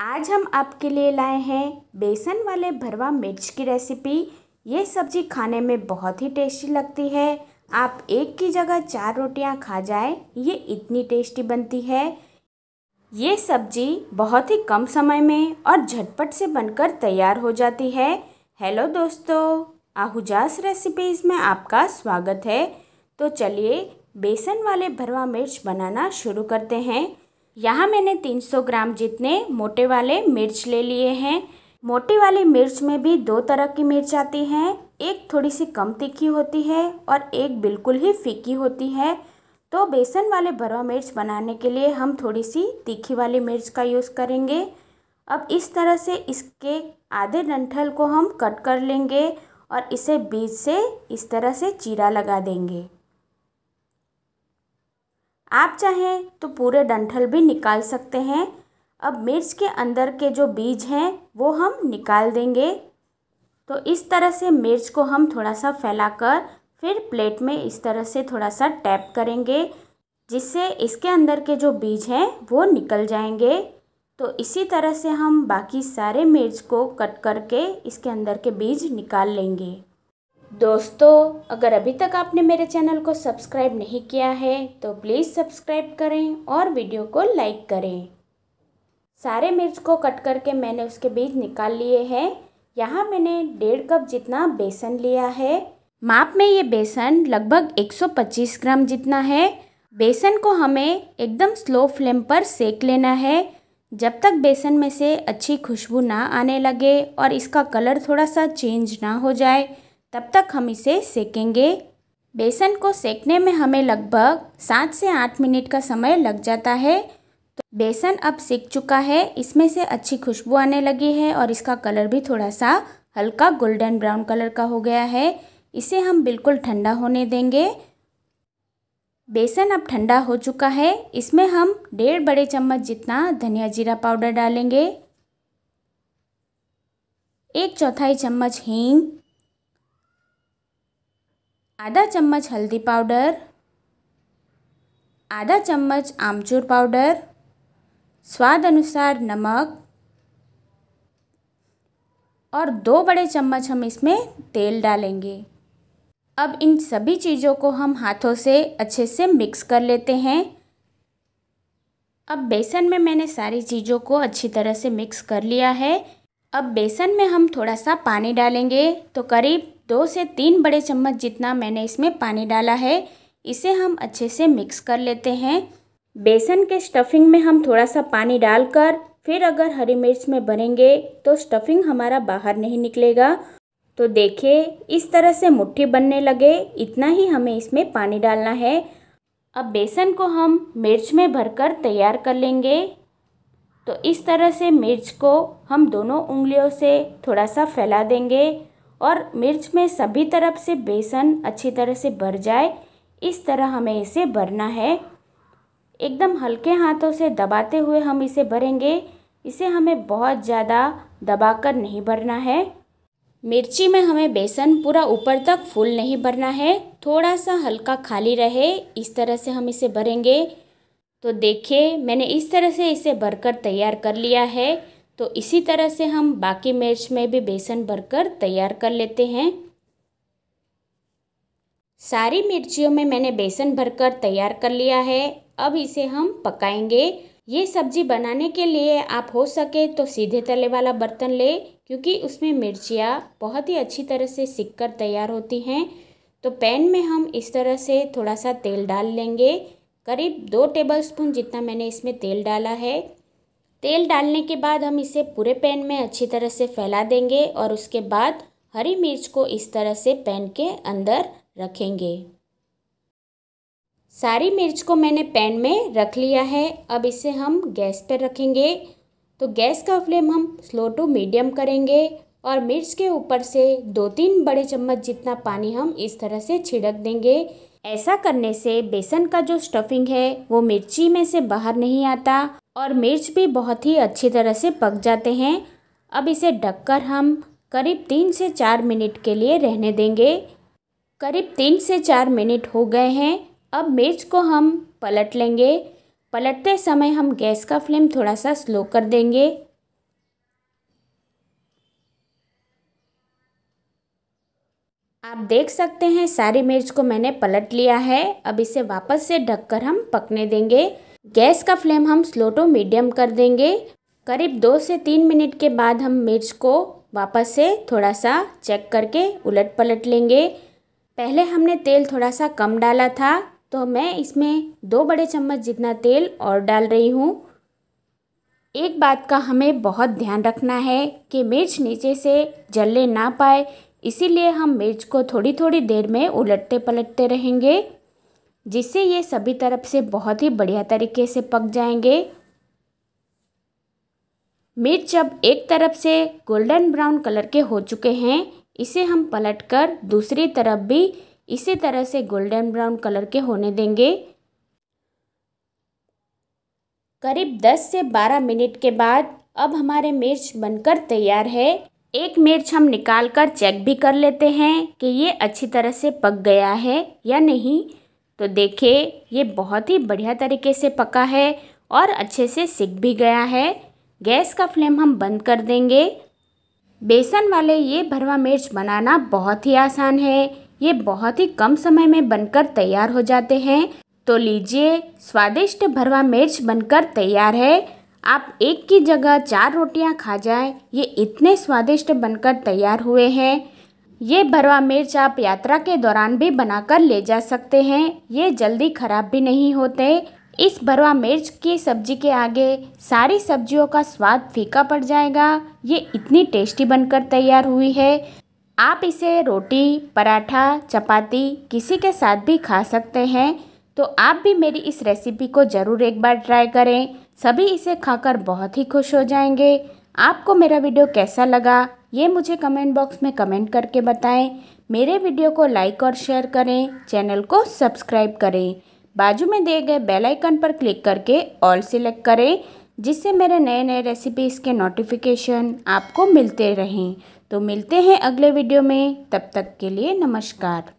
आज हम आपके लिए लाए हैं बेसन वाले भरवा मिर्च की रेसिपी ये सब्जी खाने में बहुत ही टेस्टी लगती है आप एक की जगह चार रोटियां खा जाए ये इतनी टेस्टी बनती है ये सब्जी बहुत ही कम समय में और झटपट से बनकर तैयार हो जाती है हेलो दोस्तों आहुजास रेसिपीज़ में आपका स्वागत है तो चलिए बेसन वाले भरवा मिर्च बनाना शुरू करते हैं यहाँ मैंने 300 ग्राम जितने मोटे वाले मिर्च ले लिए हैं मोटे वाली मिर्च में भी दो तरह की मिर्च आती हैं एक थोड़ी सी कम तीखी होती है और एक बिल्कुल ही फीकी होती है तो बेसन वाले भरवा मिर्च बनाने के लिए हम थोड़ी सी तीखी वाली मिर्च का यूज़ करेंगे अब इस तरह से इसके आधे डंठल को हम कट कर लेंगे और इसे बीज से इस तरह से चीरा लगा देंगे आप चाहें तो पूरे डंठल भी निकाल सकते हैं अब मिर्च के अंदर के जो बीज हैं वो हम निकाल देंगे तो इस तरह से मिर्च को हम थोड़ा सा फैलाकर फिर प्लेट में इस तरह से थोड़ा सा टैप करेंगे जिससे इसके अंदर के जो बीज हैं वो निकल जाएंगे तो इसी तरह से हम बाकी सारे मिर्च को कट करके इसके अंदर के बीज निकाल लेंगे दोस्तों अगर अभी तक आपने मेरे चैनल को सब्सक्राइब नहीं किया है तो प्लीज़ सब्सक्राइब करें और वीडियो को लाइक करें सारे मिर्च को कट करके मैंने उसके बीज निकाल लिए हैं यहाँ मैंने डेढ़ कप जितना बेसन लिया है माप में ये बेसन लगभग 125 ग्राम जितना है बेसन को हमें एकदम स्लो फ्लेम पर सेक लेना है जब तक बेसन में से अच्छी खुशबू ना आने लगे और इसका कलर थोड़ा सा चेंज ना हो जाए तब तक हम इसे सेकेंगे बेसन को सेकने में हमें लगभग सात से आठ मिनट का समय लग जाता है तो बेसन अब सेक चुका है इसमें से अच्छी खुशबू आने लगी है और इसका कलर भी थोड़ा सा हल्का गोल्डन ब्राउन कलर का हो गया है इसे हम बिल्कुल ठंडा होने देंगे बेसन अब ठंडा हो चुका है इसमें हम डेढ़ बड़े चम्मच जितना धनिया जीरा पाउडर डालेंगे एक चौथाई चम्मच हींग आधा चम्मच हल्दी पाउडर आधा चम्मच आमचूर पाउडर स्वाद अनुसार नमक और दो बड़े चम्मच हम इसमें तेल डालेंगे अब इन सभी चीज़ों को हम हाथों से अच्छे से मिक्स कर लेते हैं अब बेसन में मैंने सारी चीज़ों को अच्छी तरह से मिक्स कर लिया है अब बेसन में हम थोड़ा सा पानी डालेंगे तो करीब दो से तीन बड़े चम्मच जितना मैंने इसमें पानी डाला है इसे हम अच्छे से मिक्स कर लेते हैं बेसन के स्टफिंग में हम थोड़ा सा पानी डालकर फिर अगर हरी मिर्च में बनेंगे तो स्टफिंग हमारा बाहर नहीं निकलेगा तो देखिए इस तरह से मुट्ठी बनने लगे इतना ही हमें इसमें पानी डालना है अब बेसन को हम मिर्च में भरकर तैयार कर लेंगे तो इस तरह से मिर्च को हम दोनों उंगलियों से थोड़ा सा फैला देंगे और मिर्च में सभी तरफ से बेसन अच्छी तरह से भर जाए इस तरह हमें इसे भरना है एकदम हल्के हाथों से दबाते हुए हम इसे भरेंगे इसे हमें बहुत ज़्यादा दबाकर नहीं भरना है मिर्ची में हमें बेसन पूरा ऊपर तक फुल नहीं भरना है थोड़ा सा हल्का खाली रहे इस तरह से हम इसे भरेंगे तो देखिए मैंने इस तरह से इसे भरकर तैयार कर लिया है तो इसी तरह से हम बाकी मिर्च में भी बेसन भरकर तैयार कर लेते हैं सारी मिर्चियों में मैंने बेसन भरकर तैयार कर लिया है अब इसे हम पकाएंगे ये सब्जी बनाने के लिए आप हो सके तो सीधे तले वाला बर्तन ले क्योंकि उसमें मिर्चियाँ बहुत ही अच्छी तरह से सिक कर तैयार होती हैं तो पैन में हम इस तरह से थोड़ा सा तेल डाल लेंगे करीब दो टेबलस्पून जितना मैंने इसमें तेल डाला है तेल डालने के बाद हम इसे पूरे पैन में अच्छी तरह से फैला देंगे और उसके बाद हरी मिर्च को इस तरह से पैन के अंदर रखेंगे सारी मिर्च को मैंने पैन में रख लिया है अब इसे हम गैस पर रखेंगे तो गैस का फ्लेम हम स्लो टू मीडियम करेंगे और मिर्च के ऊपर से दो तीन बड़े चम्मच जितना पानी हम इस तरह से छिड़क देंगे ऐसा करने से बेसन का जो स्टफिंग है वो मिर्ची में से बाहर नहीं आता और मिर्च भी बहुत ही अच्छी तरह से पक जाते हैं अब इसे ढककर हम करीब तीन से चार मिनट के लिए रहने देंगे करीब तीन से चार मिनट हो गए हैं अब मिर्च को हम पलट लेंगे पलटते समय हम गैस का फ्लेम थोड़ा सा स्लो कर देंगे आप देख सकते हैं सारी मिर्च को मैंने पलट लिया है अब इसे वापस से ढककर हम पकने देंगे गैस का फ्लेम हम स्लो टू मीडियम कर देंगे करीब दो से तीन मिनट के बाद हम मिर्च को वापस से थोड़ा सा चेक करके उलट पलट लेंगे पहले हमने तेल थोड़ा सा कम डाला था तो मैं इसमें दो बड़े चम्मच जितना तेल और डाल रही हूँ एक बात का हमें बहुत ध्यान रखना है कि मिर्च नीचे से जलने ना पाए इसीलिए हम मिर्च को थोड़ी थोड़ी देर में उलटते पलटते रहेंगे जिससे ये सभी तरफ से बहुत ही बढ़िया तरीके से पक जाएंगे मिर्च अब एक तरफ से गोल्डन ब्राउन कलर के हो चुके हैं इसे हम पलटकर दूसरी तरफ भी इसी तरह से गोल्डन ब्राउन कलर के होने देंगे करीब 10 से 12 मिनट के बाद अब हमारे मिर्च बनकर तैयार है एक मिर्च हम निकाल कर चेक भी कर लेते हैं कि ये अच्छी तरह से पक गया है या नहीं तो देखिए ये बहुत ही बढ़िया तरीके से पका है और अच्छे से सिक भी गया है गैस का फ्लेम हम बंद कर देंगे बेसन वाले ये भरवा मिर्च बनाना बहुत ही आसान है ये बहुत ही कम समय में बनकर तैयार हो जाते हैं तो लीजिए स्वादिष्ट भरवा मिर्च बनकर तैयार है आप एक की जगह चार रोटियां खा जाएं ये इतने स्वादिष्ट बनकर तैयार हुए हैं ये भरवा मिर्च आप यात्रा के दौरान भी बनाकर ले जा सकते हैं ये जल्दी खराब भी नहीं होते इस भरवा मिर्च की सब्जी के आगे सारी सब्जियों का स्वाद फीका पड़ जाएगा ये इतनी टेस्टी बनकर तैयार हुई है आप इसे रोटी पराठा चपाती किसी के साथ भी खा सकते हैं तो आप भी मेरी इस रेसिपी को ज़रूर एक बार ट्राई करें सभी इसे खाकर बहुत ही खुश हो जाएंगे आपको मेरा वीडियो कैसा लगा ये मुझे कमेंट बॉक्स में कमेंट करके बताएं मेरे वीडियो को लाइक और शेयर करें चैनल को सब्सक्राइब करें बाजू में दिए गए बेल आइकन पर क्लिक करके ऑल सिलेक्ट करें जिससे मेरे नए नए रेसिपीज़ के नोटिफिकेशन आपको मिलते रहें तो मिलते हैं अगले वीडियो में तब तक के लिए नमस्कार